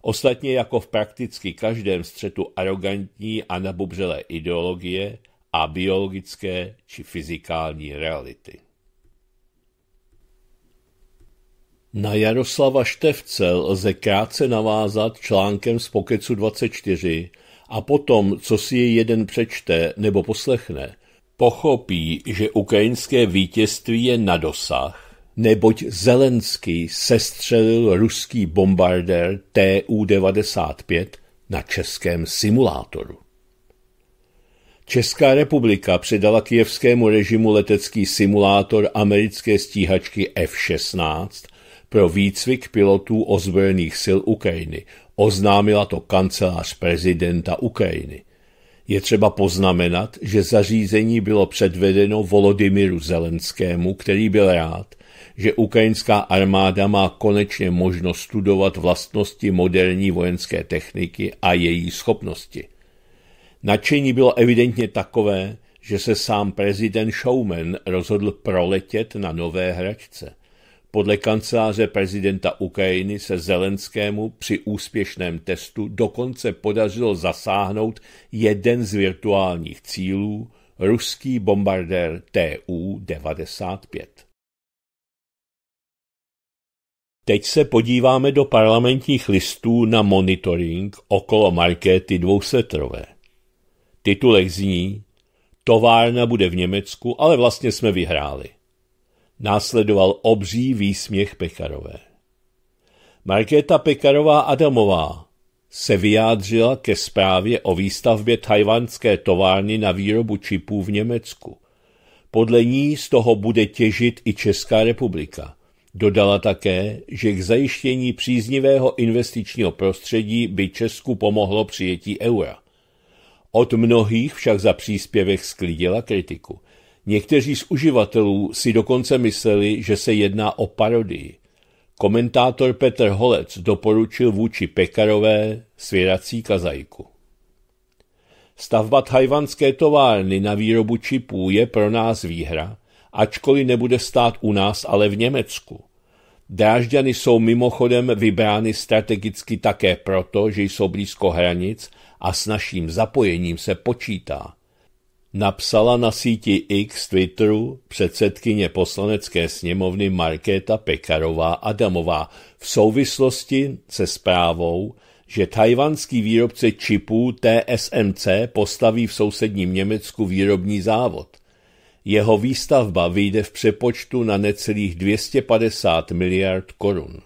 Ostatně jako v prakticky každém střetu arrogantní a nabubřelé ideologie a biologické či fyzikální reality. Na Jaroslava Števce lze krátce navázat článkem z Pokecu 24 a potom, co si jej jeden přečte nebo poslechne, pochopí, že ukrajinské vítězství je na dosah, neboť Zelenský sestřelil ruský bombardér Tu-95 na českém simulátoru. Česká republika předala kijevskému režimu letecký simulátor americké stíhačky F-16 pro výcvik pilotů ozbrojených sil Ukrajiny. Oznámila to kancelář prezidenta Ukrajiny. Je třeba poznamenat, že zařízení bylo předvedeno Volodymyru Zelenskému, který byl rád, že ukrajinská armáda má konečně možnost studovat vlastnosti moderní vojenské techniky a její schopnosti. Nadšení bylo evidentně takové, že se sám prezident Showman rozhodl proletět na nové hračce – podle kanceláře prezidenta Ukrajiny se Zelenskému při úspěšném testu dokonce podařilo zasáhnout jeden z virtuálních cílů, ruský bombardér TU-95. Teď se podíváme do parlamentních listů na monitoring okolo markéty dvousetrové. Titulek zní Továrna bude v Německu, ale vlastně jsme vyhráli. Následoval obří výsměch Pekarové. Markéta Pekarová Adamová se vyjádřila ke zprávě o výstavbě tajvanské továrny na výrobu čipů v Německu. Podle ní z toho bude těžit i Česká republika. Dodala také, že k zajištění příznivého investičního prostředí by Česku pomohlo přijetí eura. Od mnohých však za příspěvek sklidila kritiku. Někteří z uživatelů si dokonce mysleli, že se jedná o parodii. Komentátor Petr Holec doporučil vůči Pekarové svěrací kazajku. Stavba tajvanské továrny na výrobu čipů je pro nás výhra, ačkoliv nebude stát u nás, ale v Německu. Drážďany jsou mimochodem vybrány strategicky také proto, že jsou blízko hranic a s naším zapojením se počítá, napsala na síti X Twitteru předsedkyně poslanecké sněmovny Markéta Pekarová Adamová v souvislosti se zprávou, že tajvanský výrobce čipů TSMC postaví v sousedním Německu výrobní závod. Jeho výstavba vyjde v přepočtu na necelých 250 miliard korun.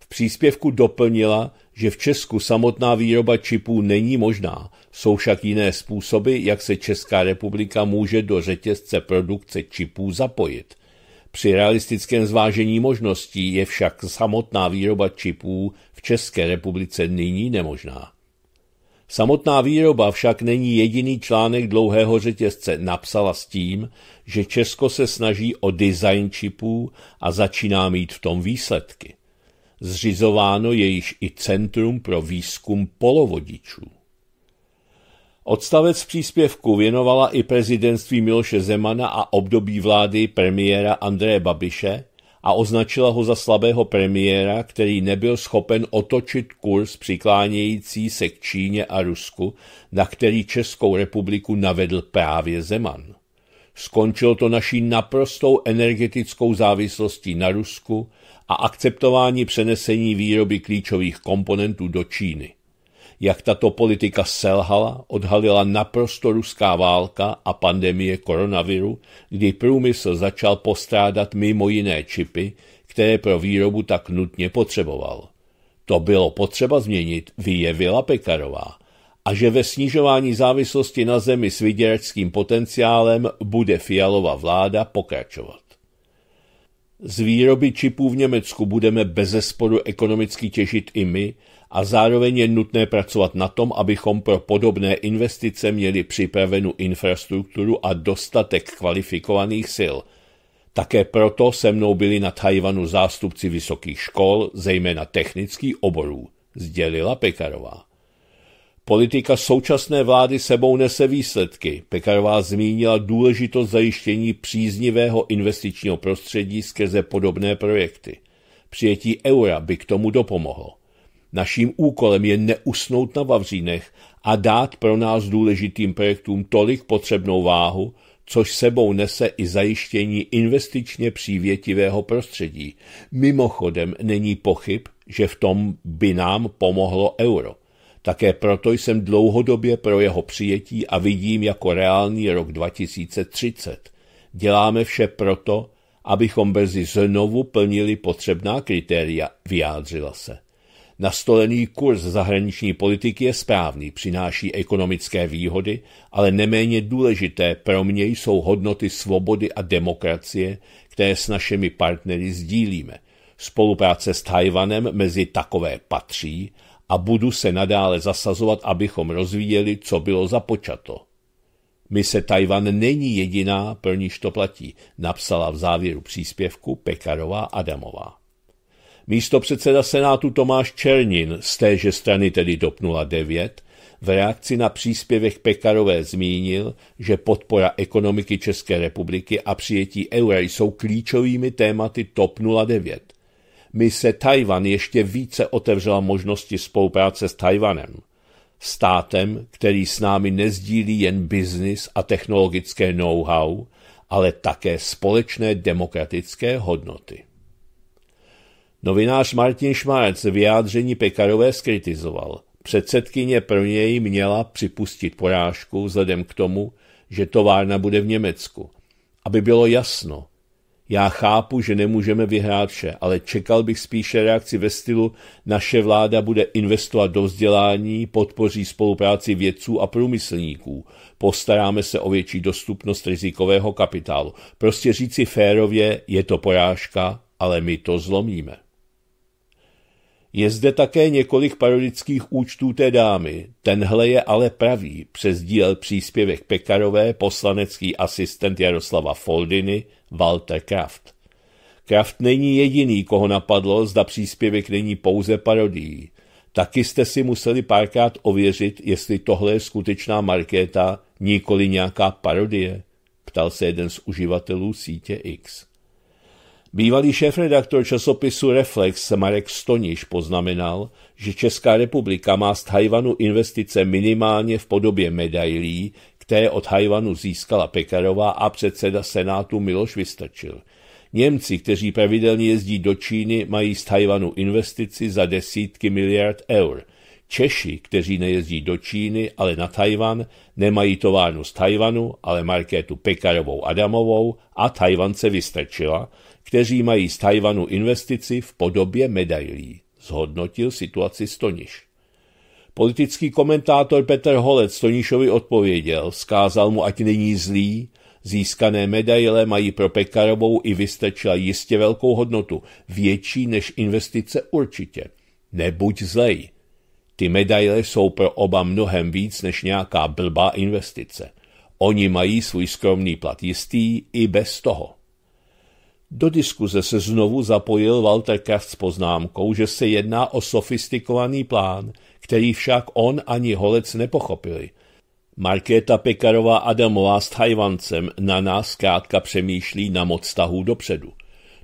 V příspěvku doplnila, že v Česku samotná výroba čipů není možná. Jsou však jiné způsoby, jak se Česká republika může do řetězce produkce čipů zapojit. Při realistickém zvážení možností je však samotná výroba čipů v České republice nyní nemožná. Samotná výroba však není jediný článek dlouhého řetězce, napsala s tím, že Česko se snaží o design čipů a začíná mít v tom výsledky zřizováno je již i Centrum pro výzkum polovodičů. Odstavec příspěvku věnovala i prezidentství Miloše Zemana a období vlády premiéra Andreje Babiše a označila ho za slabého premiéra, který nebyl schopen otočit kurz přiklánějící se k Číně a Rusku, na který Českou republiku navedl právě Zeman. Skončilo to naší naprostou energetickou závislostí na Rusku, a akceptování přenesení výroby klíčových komponentů do Číny. Jak tato politika selhala, odhalila naprosto ruská válka a pandemie koronaviru, kdy průmysl začal postrádat mimo jiné čipy, které pro výrobu tak nutně potřeboval. To bylo potřeba změnit, vyjevila Pekarová a že ve snižování závislosti na zemi s vyděračským potenciálem bude fialová vláda pokračovat. Z výroby čipů v Německu budeme bezesporu ekonomicky těžit i my a zároveň je nutné pracovat na tom, abychom pro podobné investice měli připravenu infrastrukturu a dostatek kvalifikovaných sil. Také proto se mnou byli na Tajvanu zástupci vysokých škol, zejména technických oborů, sdělila Pekarová. Politika současné vlády sebou nese výsledky. Pekarová zmínila důležitost zajištění příznivého investičního prostředí skrze podobné projekty. Přijetí eura by k tomu dopomohlo. Naším úkolem je neusnout na vavřínech a dát pro nás důležitým projektům tolik potřebnou váhu, což sebou nese i zajištění investičně přívětivého prostředí. Mimochodem není pochyb, že v tom by nám pomohlo euro – také proto jsem dlouhodobě pro jeho přijetí a vidím jako reálný rok 2030. Děláme vše proto, abychom brzy znovu plnili potřebná kritéria, vyjádřila se. Nastolený kurz zahraniční politiky je správný, přináší ekonomické výhody, ale neméně důležité pro mě jsou hodnoty svobody a demokracie, které s našimi partnery sdílíme. Spolupráce s Tajvanem mezi takové patří a budu se nadále zasazovat, abychom rozvíjeli, co bylo započato. Mise Tajvan není jediná, pro níž to platí, napsala v závěru příspěvku Pekarová Adamová. Místo předseda Senátu Tomáš Černin z téže strany tedy DOP 09 v reakci na příspěvek Pekarové zmínil, že podpora ekonomiky České republiky a přijetí eura jsou klíčovými tématy TOP 09 mise Tajvan ještě více otevřela možnosti spolupráce s Tajvanem, státem, který s námi nezdílí jen biznis a technologické know-how, ale také společné demokratické hodnoty. Novinář Martin Šmárc vyjádření Pekarové skritizoval. Předsedkyně pro něj měla připustit porážku vzhledem k tomu, že továrna bude v Německu. Aby bylo jasno, já chápu, že nemůžeme vyhrát vše, ale čekal bych spíše reakci ve stylu naše vláda bude investovat do vzdělání, podpoří spolupráci vědců a průmyslníků, postaráme se o větší dostupnost rizikového kapitálu. Prostě říci férově, je to porážka, ale my to zlomíme. Je zde také několik parodických účtů té dámy. Tenhle je ale pravý, přes díl příspěvek Pekarové, poslanecký asistent Jaroslava Foldiny, Walter Kraft. Kraft není jediný, koho napadlo, zda příspěvek není pouze parodií. Taky jste si museli párkrát ověřit, jestli tohle je skutečná markéta, nikoli nějaká parodie, ptal se jeden z uživatelů sítě X. Bývalý šéf-redaktor časopisu Reflex Marek Stoniš poznamenal, že Česká republika má z Tajvanu investice minimálně v podobě medailí, které od Tajvanu získala Pekarová a předseda Senátu Miloš Vystačil. Němci, kteří pravidelně jezdí do Číny, mají z Tajvanu investici za desítky miliard eur. Češi, kteří nejezdí do Číny, ale na Tajvan, nemají továrnu z Tajvanu, ale Markétu Pekarovou Adamovou a Tajvance Vystačila, kteří mají z Tajvanu investici v podobě medailí. Zhodnotil situaci Stoniš. Politický komentátor Petr Holec Toníšovi odpověděl, vzkázal mu, ať není zlý, Získané medaile mají pro Pekarovou i vystačila jistě velkou hodnotu, větší než investice určitě. Nebuď zlej. Ty medaile jsou pro oba mnohem víc než nějaká blbá investice. Oni mají svůj skromný plat jistý i bez toho. Do diskuze se znovu zapojil Walter Kraft s poznámkou, že se jedná o sofistikovaný plán – který však on ani Holec nepochopili. Markéta Pekarová Adamová s Tajvancem na nás krátka přemýšlí na moc tahů dopředu.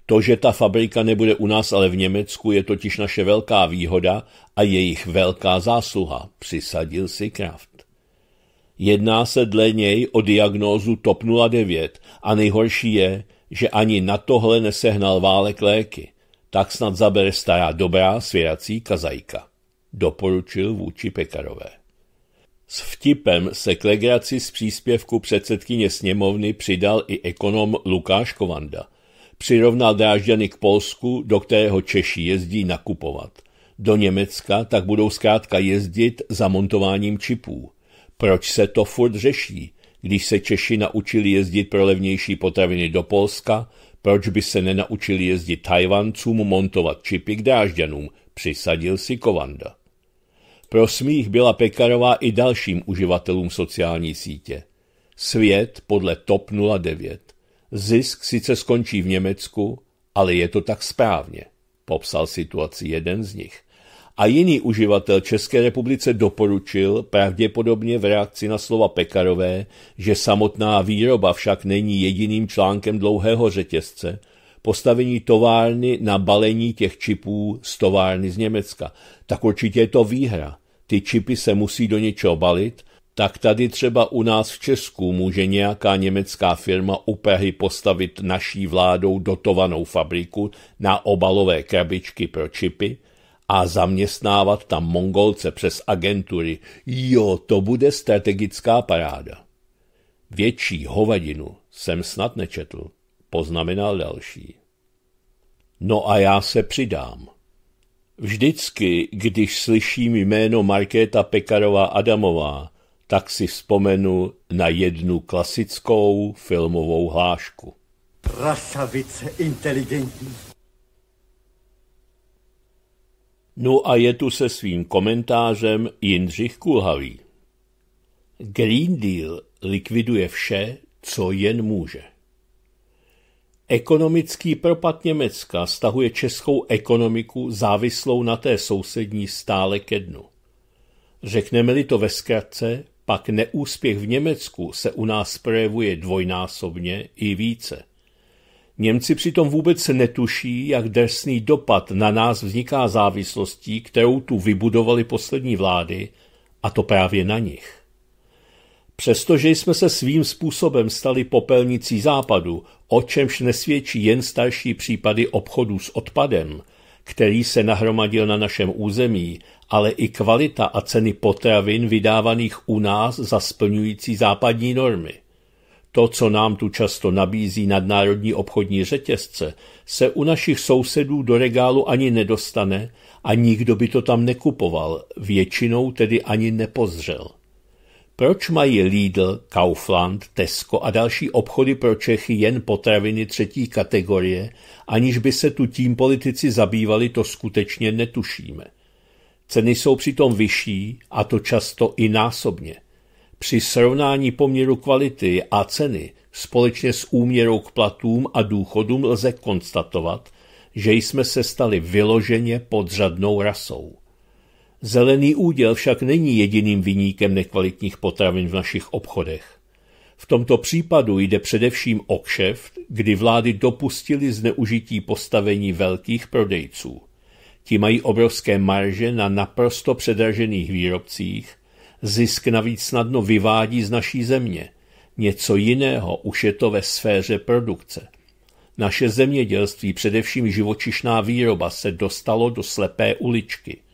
To, že ta fabrika nebude u nás, ale v Německu, je totiž naše velká výhoda a jejich velká zásluha, přisadil si Kraft. Jedná se dle něj o diagnózu TOP 09 a nejhorší je, že ani na tohle nesehnal válek léky. Tak snad zabere stará dobrá svěrací kazajka doporučil vůči Pekarové. S vtipem se k legraci z příspěvku předsedkyně sněmovny přidal i ekonom Lukáš Kovanda. Přirovnal Drážďany k Polsku, do kterého Češi jezdí nakupovat. Do Německa tak budou zkrátka jezdit za montováním čipů. Proč se to furt řeší? Když se Češi naučili jezdit pro levnější potraviny do Polska, proč by se nenaučili jezdit Tajvancům montovat čipy k Drážďanům, přisadil si Kovanda. Pro smích byla Pekarová i dalším uživatelům sociální sítě. Svět podle TOP 09. Zisk sice skončí v Německu, ale je to tak správně, popsal situaci jeden z nich. A jiný uživatel České republice doporučil, pravděpodobně v reakci na slova Pekarové, že samotná výroba však není jediným článkem dlouhého řetězce, postavení továrny na balení těch čipů z továrny z Německa. Tak určitě je to výhra ty čipy se musí do něčeho balit, tak tady třeba u nás v Česku může nějaká německá firma u Prahy postavit naší vládou dotovanou fabriku na obalové krabičky pro čipy a zaměstnávat tam mongolce přes agentury. Jo, to bude strategická paráda. Větší hovadinu jsem snad nečetl, poznamenal další. No a já se přidám. Vždycky, když slyším jméno Markéta Pekarová Adamová, tak si vzpomenu na jednu klasickou filmovou hlášku. Prasavice inteligentní. No a je tu se svým komentářem Jindřich Kulhavý. Green Deal likviduje vše, co jen může. Ekonomický propad Německa stahuje českou ekonomiku závislou na té sousední stále ke dnu. Řekneme-li to ve zkratce, pak neúspěch v Německu se u nás projevuje dvojnásobně i více. Němci přitom vůbec netuší, jak drsný dopad na nás vzniká závislostí, kterou tu vybudovali poslední vlády, a to právě na nich. Přestože jsme se svým způsobem stali popelnicí západu, o čemž nesvědčí jen starší případy obchodů s odpadem, který se nahromadil na našem území, ale i kvalita a ceny potravin vydávaných u nás za splňující západní normy. To, co nám tu často nabízí nadnárodní obchodní řetězce, se u našich sousedů do regálu ani nedostane a nikdo by to tam nekupoval, většinou tedy ani nepozřel. Proč mají Lidl, Kaufland, Tesco a další obchody pro Čechy jen potraviny třetí kategorie, aniž by se tu tím politici zabývali, to skutečně netušíme. Ceny jsou přitom vyšší a to často i násobně. Při srovnání poměru kvality a ceny společně s úměrou k platům a důchodům lze konstatovat, že jsme se stali vyloženě podřadnou rasou. Zelený úděl však není jediným vyníkem nekvalitních potravin v našich obchodech. V tomto případu jde především o kšeft, kdy vlády dopustily zneužití postavení velkých prodejců. Ti mají obrovské marže na naprosto předražených výrobcích, zisk navíc snadno vyvádí z naší země. Něco jiného už je to ve sféře produkce. Naše zemědělství, především živočišná výroba, se dostalo do slepé uličky –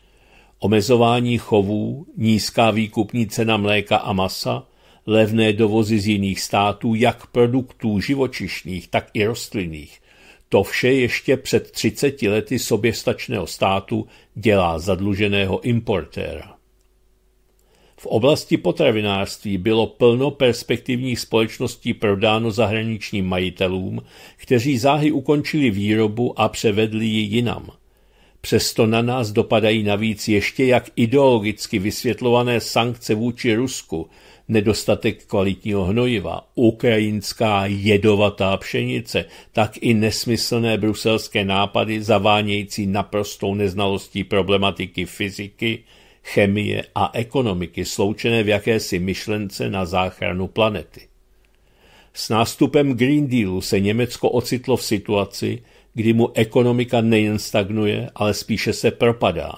omezování chovů, nízká výkupní cena mléka a masa, levné dovozy z jiných států, jak produktů živočišných, tak i rostlinných. To vše ještě před 30 lety soběstačného státu dělá zadluženého importéra. V oblasti potravinářství bylo plno perspektivních společností prodáno zahraničním majitelům, kteří záhy ukončili výrobu a převedli ji jinam. Přesto na nás dopadají navíc ještě jak ideologicky vysvětlované sankce vůči Rusku, nedostatek kvalitního hnojiva, ukrajinská jedovatá pšenice, tak i nesmyslné bruselské nápady zavánějící naprostou neznalostí problematiky fyziky, chemie a ekonomiky sloučené v jakési myšlence na záchranu planety. S nástupem Green Dealu se Německo ocitlo v situaci, kdy mu ekonomika nejen stagnuje, ale spíše se propadá.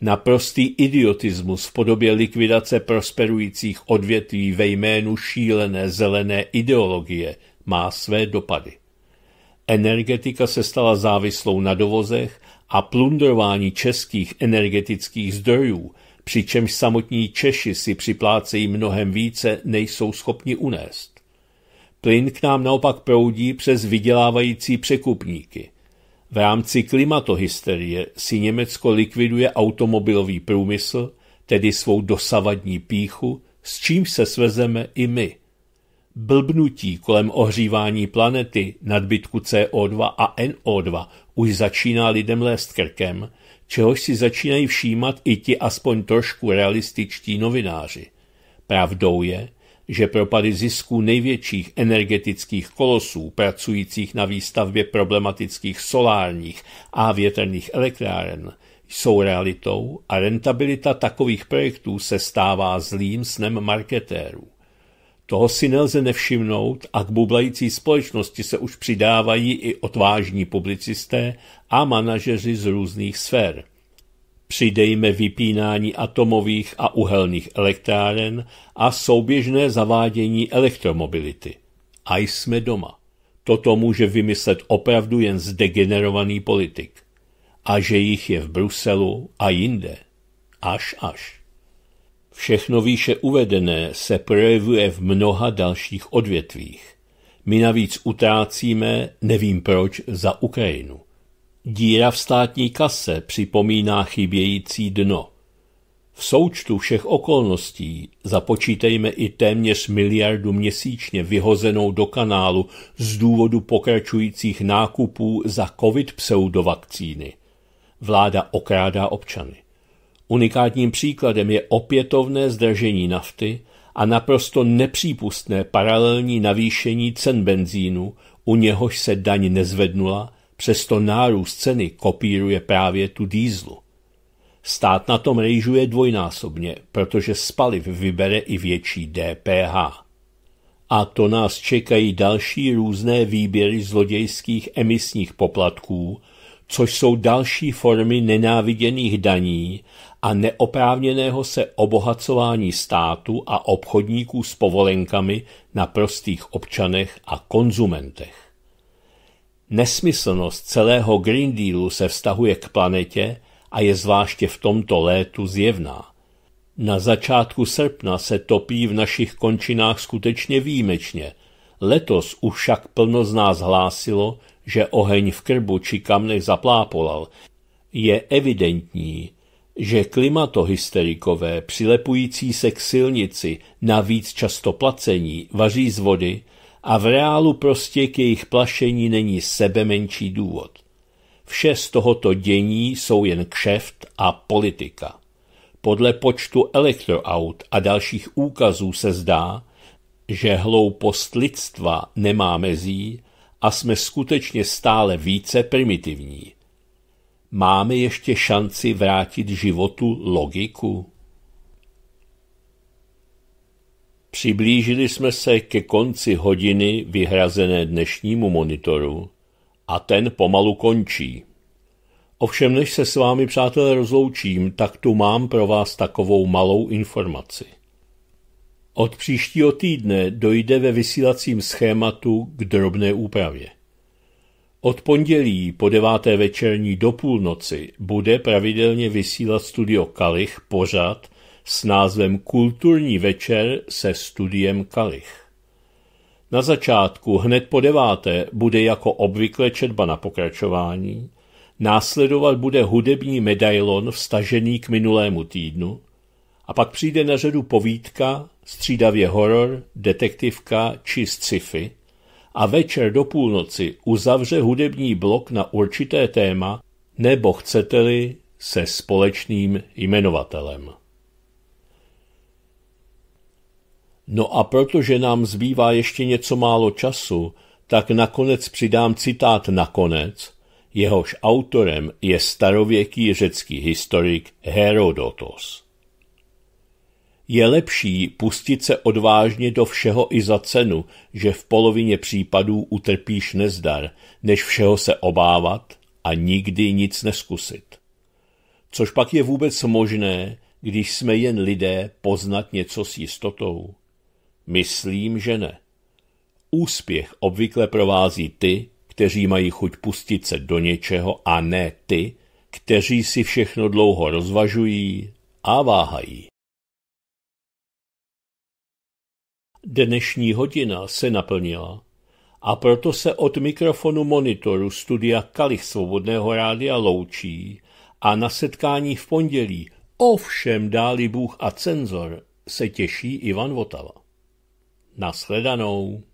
Naprostý idiotismus v podobě likvidace prosperujících odvětví ve jménu šílené zelené ideologie má své dopady. Energetika se stala závislou na dovozech a plundrování českých energetických zdrojů, přičemž samotní Češi si připlácejí mnohem více, nejsou schopni unést. Plyn k nám naopak proudí přes vydělávající překupníky. V rámci klimatohysterie si Německo likviduje automobilový průmysl, tedy svou dosavadní píchu, s čím se svezeme i my. Blbnutí kolem ohřívání planety, nadbytku CO2 a NO2 už začíná lidem lést krkem, čehož si začínají všímat i ti aspoň trošku realističtí novináři. Pravdou je, že propady zisků největších energetických kolosů pracujících na výstavbě problematických solárních a větrných elektráren jsou realitou a rentabilita takových projektů se stává zlým snem marketérů. Toho si nelze nevšimnout a k bublající společnosti se už přidávají i odvážní publicisté a manažeři z různých sfér. Přidejme vypínání atomových a uhelných elektráren a souběžné zavádění elektromobility. A jsme doma. Toto může vymyslet opravdu jen zdegenerovaný politik. A že jich je v Bruselu a jinde. Až až. Všechno výše uvedené se projevuje v mnoha dalších odvětvích. My navíc utrácíme, nevím proč, za Ukrajinu. Díra v státní kase připomíná chybějící dno. V součtu všech okolností započítejme i téměř miliardu měsíčně vyhozenou do kanálu z důvodu pokračujících nákupů za covid pseudovakcíny. Vláda okrádá občany. Unikátním příkladem je opětovné zdražení nafty a naprosto nepřípustné paralelní navýšení cen benzínu, u něhož se daň nezvednula – přesto nárůst ceny kopíruje právě tu dýzlu. Stát na tom rejžuje dvojnásobně, protože spaliv vybere i větší DPH. A to nás čekají další různé výběry zlodějských emisních poplatků, což jsou další formy nenáviděných daní a neoprávněného se obohacování státu a obchodníků s povolenkami na prostých občanech a konzumentech. Nesmyslnost celého Green Dealu se vztahuje k planetě a je zvláště v tomto létu zjevná. Na začátku srpna se topí v našich končinách skutečně výjimečně. Letos už však plno z nás hlásilo, že oheň v krbu či kamnech zaplápolal. Je evidentní, že klimatohysterikové přilepující se k silnici, navíc často placení, vaří z vody, a v reálu prostě k jejich plašení není sebe menší důvod. Vše z tohoto dění jsou jen kšeft a politika. Podle počtu elektroaut a dalších úkazů se zdá, že hloupost lidstva nemá mezí a jsme skutečně stále více primitivní. Máme ještě šanci vrátit životu logiku? Přiblížili jsme se ke konci hodiny vyhrazené dnešnímu monitoru a ten pomalu končí. Ovšem, než se s vámi, přátelé, rozloučím, tak tu mám pro vás takovou malou informaci. Od příštího týdne dojde ve vysílacím schématu k drobné úpravě. Od pondělí po deváté večerní do půlnoci bude pravidelně vysílat studio Kalich pořad – s názvem Kulturní večer se studiem Kalich. Na začátku, hned po deváté, bude jako obvykle četba na pokračování, následovat bude hudební medailon vstažený k minulému týdnu a pak přijde na řadu povídka, střídavě horor, detektivka či sci-fi a večer do půlnoci uzavře hudební blok na určité téma nebo chcete-li se společným jmenovatelem. No a protože nám zbývá ještě něco málo času, tak nakonec přidám citát nakonec, jehož autorem je starověký řecký historik Herodotos. Je lepší pustit se odvážně do všeho i za cenu, že v polovině případů utrpíš nezdar, než všeho se obávat a nikdy nic neskusit. Což pak je vůbec možné, když jsme jen lidé poznat něco s jistotou? Myslím, že ne. Úspěch obvykle provází ty, kteří mají chuť pustit se do něčeho a ne ty, kteří si všechno dlouho rozvažují a váhají. Dnešní hodina se naplnila a proto se od mikrofonu monitoru studia Kalich Svobodného rádia loučí a na setkání v pondělí ovšem dáli Bůh a cenzor se těší Ivan Votava. Nashledanou.